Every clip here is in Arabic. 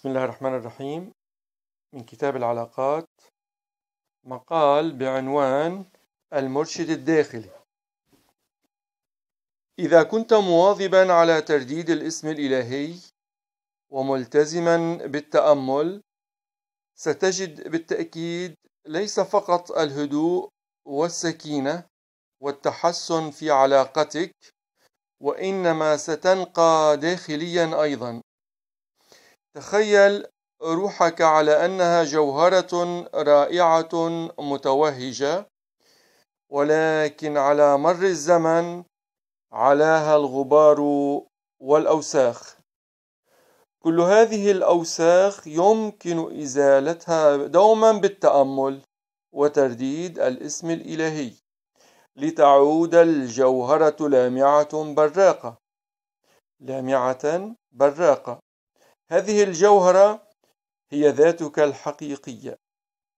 بسم الله الرحمن الرحيم من كتاب العلاقات مقال بعنوان المرشد الداخلي إذا كنت مواظبا على ترديد الاسم الإلهي وملتزما بالتأمل ستجد بالتأكيد ليس فقط الهدوء والسكينة والتحسن في علاقتك وإنما ستنقى داخليا أيضا تخيل روحك على انها جوهره رائعه متوهجه ولكن على مر الزمن علاها الغبار والاوساخ كل هذه الاوساخ يمكن ازالتها دوما بالتامل وترديد الاسم الالهي لتعود الجوهره لامعه براقه لامعه براقه هذه الجوهرة هي ذاتك الحقيقية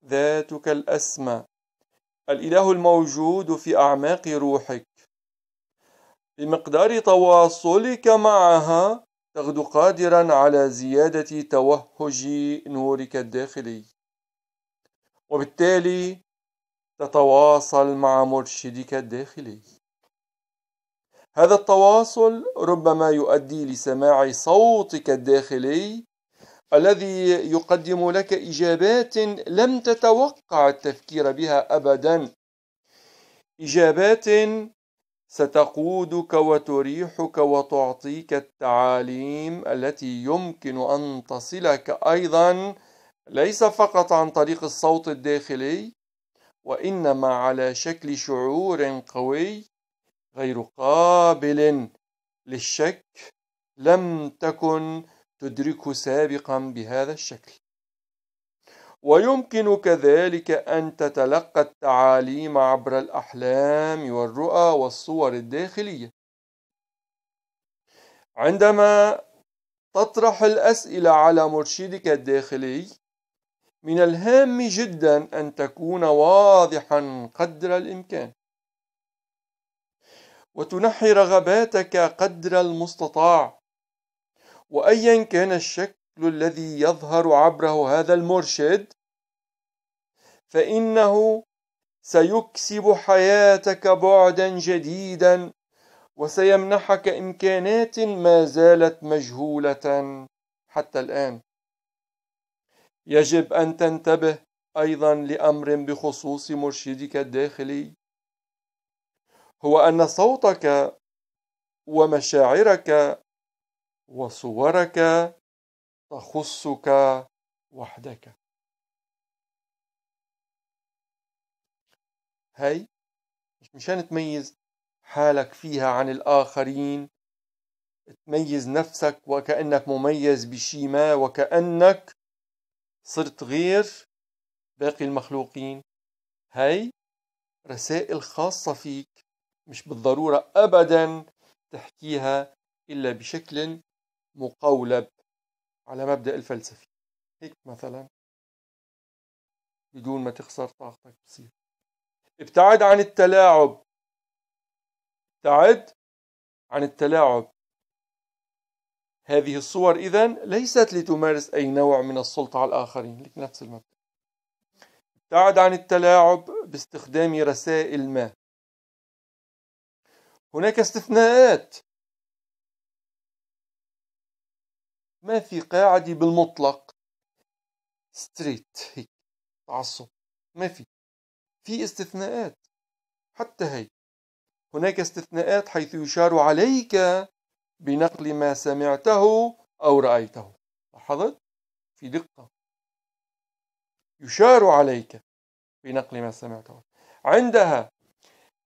ذاتك الأسمى الإله الموجود في أعماق روحك بمقدار تواصلك معها تغدو قادرا على زيادة توهج نورك الداخلي وبالتالي تتواصل مع مرشدك الداخلي هذا التواصل ربما يؤدي لسماع صوتك الداخلي الذي يقدم لك اجابات لم تتوقع التفكير بها ابدا اجابات ستقودك وتريحك وتعطيك التعاليم التي يمكن ان تصلك ايضا ليس فقط عن طريق الصوت الداخلي وانما على شكل شعور قوي غير قابل للشك لم تكن تدركه سابقا بهذا الشكل ويمكن كذلك أن تتلقى التعاليم عبر الأحلام والرؤى والصور الداخلية عندما تطرح الأسئلة على مرشدك الداخلي من الهام جدا أن تكون واضحا قدر الإمكان وتنحي رغباتك قدر المستطاع وايا كان الشكل الذي يظهر عبره هذا المرشد فانه سيكسب حياتك بعدا جديدا وسيمنحك امكانات ما زالت مجهوله حتى الان يجب ان تنتبه ايضا لامر بخصوص مرشدك الداخلي هو ان صوتك ومشاعرك وصورك تخصك وحدك هاي مش مشان تميز حالك فيها عن الآخرين تميز نفسك وكأنك مميز بشي ما وكأنك صرت غير باقي المخلوقين هاي رسائل خاصة فيك مش بالضرورة أبدا تحكيها إلا بشكل مقولب على مبدأ الفلسفي هيك مثلا بدون ما تخسر طاقتك بصير ابتعد عن التلاعب ابتعد عن التلاعب هذه الصور إذا ليست لتمارس أي نوع من السلطة على الآخرين لك نفس المبدأ ابتعد عن التلاعب باستخدام رسائل ما هناك استثناءات ما في قاعدة بالمطلق ستريت هيك تعصب ما في في استثناءات حتى هي هناك استثناءات حيث يشار عليك بنقل ما سمعته أو رأيته لاحظت في دقة يشار عليك بنقل ما سمعته عندها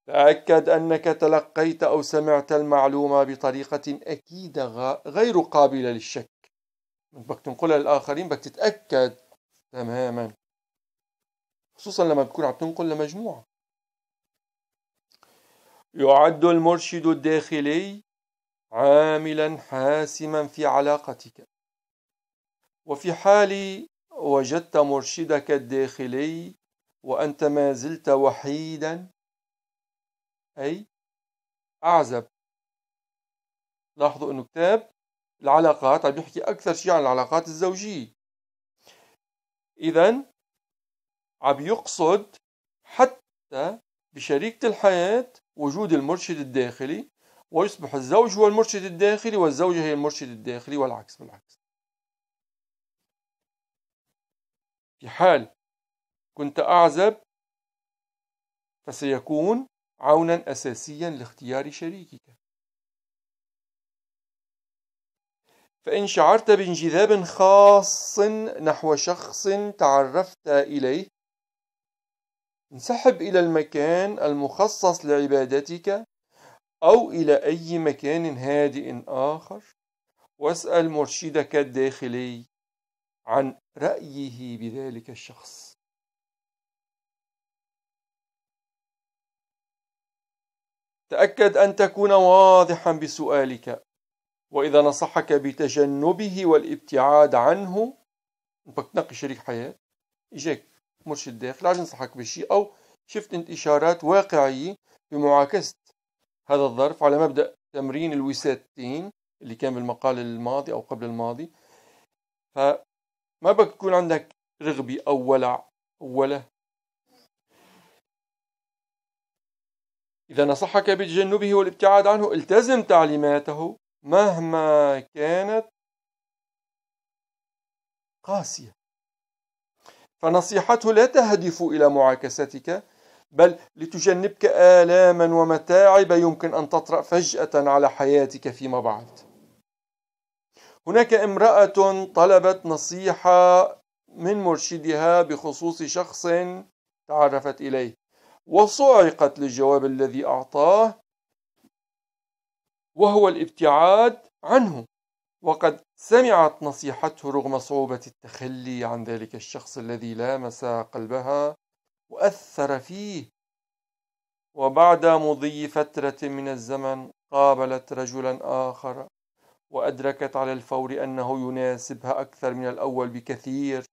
تأكد أنك تلقيت أو سمعت المعلومة بطريقة أكيدة غير قابلة للشك بدك تنقلها للآخرين بدك تتأكد تماما خصوصا لما بتكون عم تنقل لمجموعة يعد المرشد الداخلي عاملا حاسما في علاقتك وفي حال وجدت مرشدك الداخلي وأنت ما زلت وحيدا أي أعزب لاحظوا أنه كتاب العلاقات عم يحكي أكثر شيء عن العلاقات الزوجية إذا عم يقصد حتى بشريكة الحياة وجود المرشد الداخلي ويصبح الزوج هو المرشد الداخلي والزوجة هي المرشد الداخلي والعكس بالعكس في حال كنت أعزب فسيكون عونا أساسيا لاختيار شريكك فإن شعرت بانجذاب خاص نحو شخص تعرفت إليه انسحب إلى المكان المخصص لعبادتك أو إلى أي مكان هادئ آخر واسأل مرشدك الداخلي عن رأيه بذلك الشخص تأكد أن تكون واضحا بسؤالك وإذا نصحك بتجنبه والابتعاد عنه بدك تنقي شريك حياة إجاك مرشد داخل عاد نصحك بشيء أو شفت أنت إشارات واقعية بمعاكسة هذا الظرف على مبدأ تمرين الوسادتين اللي كان بالمقال الماضي أو قبل الماضي فما بك تكون عندك رغبة أو ولع أو وله إذا نصحك بتجنبه والابتعاد عنه التزم تعليماته مهما كانت قاسية فنصيحته لا تهدف إلى معاكستك بل لتجنبك آلاما ومتاعب يمكن أن تطرأ فجأة على حياتك فيما بعد هناك امرأة طلبت نصيحة من مرشدها بخصوص شخص تعرفت إليه وصعقت للجواب الذي أعطاه وهو الابتعاد عنه وقد سمعت نصيحته رغم صعوبة التخلي عن ذلك الشخص الذي لامس قلبها وأثر فيه وبعد مضي فترة من الزمن قابلت رجلا آخر وأدركت على الفور أنه يناسبها أكثر من الأول بكثير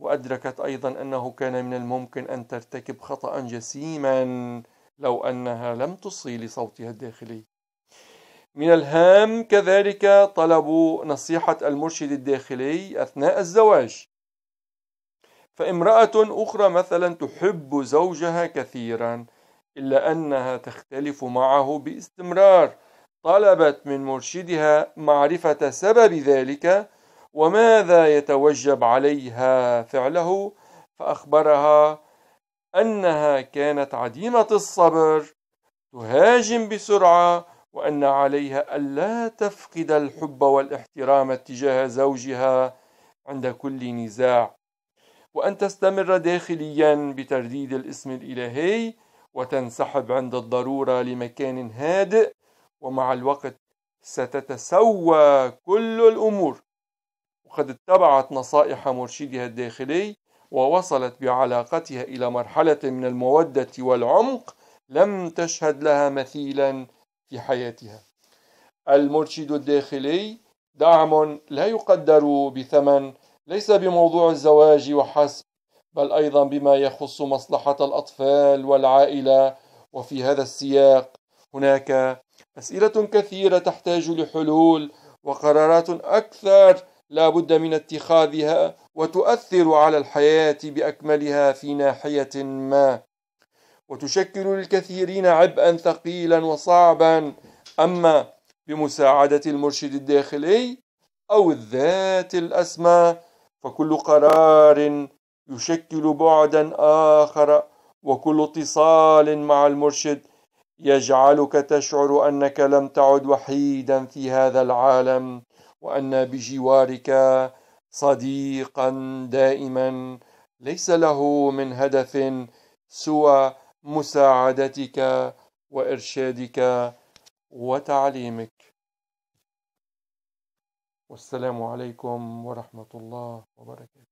وأدركت أيضا أنه كان من الممكن أن ترتكب خطأ جسيما لو أنها لم تصغي لصوتها الداخلي من الهام كذلك طلب نصيحة المرشد الداخلي أثناء الزواج فامرأة أخرى مثلا تحب زوجها كثيرا إلا أنها تختلف معه باستمرار طلبت من مرشدها معرفة سبب ذلك وماذا يتوجب عليها فعله فأخبرها أنها كانت عديمة الصبر تهاجم بسرعة وأن عليها ألا تفقد الحب والاحترام تجاه زوجها عند كل نزاع وأن تستمر داخليا بترديد الاسم الإلهي وتنسحب عند الضرورة لمكان هادئ ومع الوقت ستتسوى كل الأمور وقد اتبعت نصائح مرشدها الداخلي ووصلت بعلاقتها إلى مرحلة من المودة والعمق لم تشهد لها مثيلا في حياتها المرشد الداخلي دعم لا يقدر بثمن ليس بموضوع الزواج وحسب بل أيضا بما يخص مصلحة الأطفال والعائلة وفي هذا السياق هناك أسئلة كثيرة تحتاج لحلول وقرارات أكثر لا بد من اتخاذها وتؤثر على الحياة بأكملها في ناحية ما وتشكل للكثيرين عبئا ثقيلا وصعبا أما بمساعدة المرشد الداخلي أو الذات الأسمى فكل قرار يشكل بعدا آخر وكل اتصال مع المرشد يجعلك تشعر أنك لم تعد وحيدا في هذا العالم وأن بجوارك صديقا دائما ليس له من هدف سوى مساعدتك وإرشادك وتعليمك والسلام عليكم ورحمة الله وبركاته